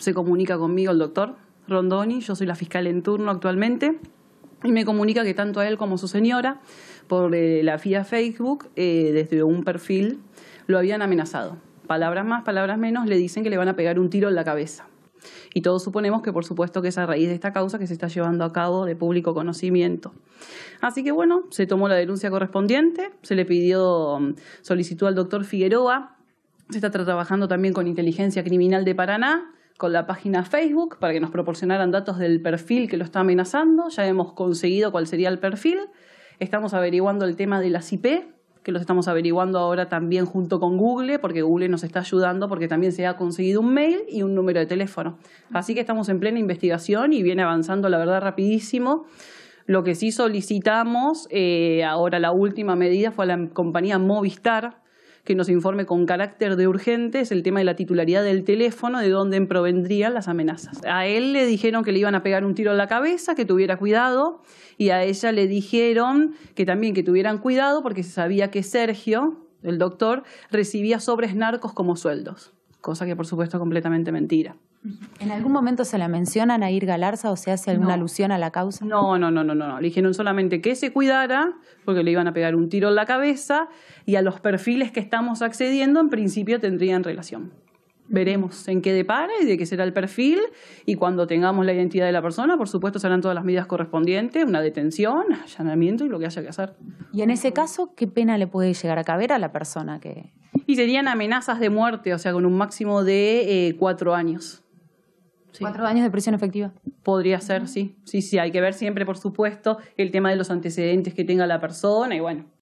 se comunica conmigo el doctor Rondoni, yo soy la fiscal en turno actualmente, y me comunica que tanto a él como a su señora, por eh, la FIA Facebook, eh, desde un perfil, lo habían amenazado. Palabras más, palabras menos, le dicen que le van a pegar un tiro en la cabeza. Y todos suponemos que, por supuesto, que es a raíz de esta causa que se está llevando a cabo de público conocimiento. Así que, bueno, se tomó la denuncia correspondiente, se le pidió, mm, solicitó al doctor Figueroa, se está trabajando también con Inteligencia Criminal de Paraná, con la página Facebook para que nos proporcionaran datos del perfil que lo está amenazando. Ya hemos conseguido cuál sería el perfil. Estamos averiguando el tema de las IP, que los estamos averiguando ahora también junto con Google, porque Google nos está ayudando porque también se ha conseguido un mail y un número de teléfono. Así que estamos en plena investigación y viene avanzando, la verdad, rapidísimo. Lo que sí solicitamos, eh, ahora la última medida fue a la compañía Movistar, que nos informe con carácter de urgente es el tema de la titularidad del teléfono, de dónde provendrían las amenazas. A él le dijeron que le iban a pegar un tiro en la cabeza, que tuviera cuidado, y a ella le dijeron que también que tuvieran cuidado porque se sabía que Sergio, el doctor, recibía sobres narcos como sueldos, cosa que por supuesto completamente mentira. ¿En algún momento se la mencionan a ir Galarza o se hace alguna alusión a la causa? No, no, no, no, no. Le dijeron solamente que se cuidara porque le iban a pegar un tiro en la cabeza y a los perfiles que estamos accediendo en principio tendrían relación. Veremos en qué depara y de qué será el perfil y cuando tengamos la identidad de la persona, por supuesto, serán todas las medidas correspondientes, una detención, allanamiento y lo que haya que hacer. Y en ese caso, ¿qué pena le puede llegar a caber a la persona que...? Y serían amenazas de muerte, o sea, con un máximo de eh, cuatro años. Cuatro años de prisión efectiva. Podría ser, sí. Sí, sí, hay que ver siempre, por supuesto, el tema de los antecedentes que tenga la persona y bueno,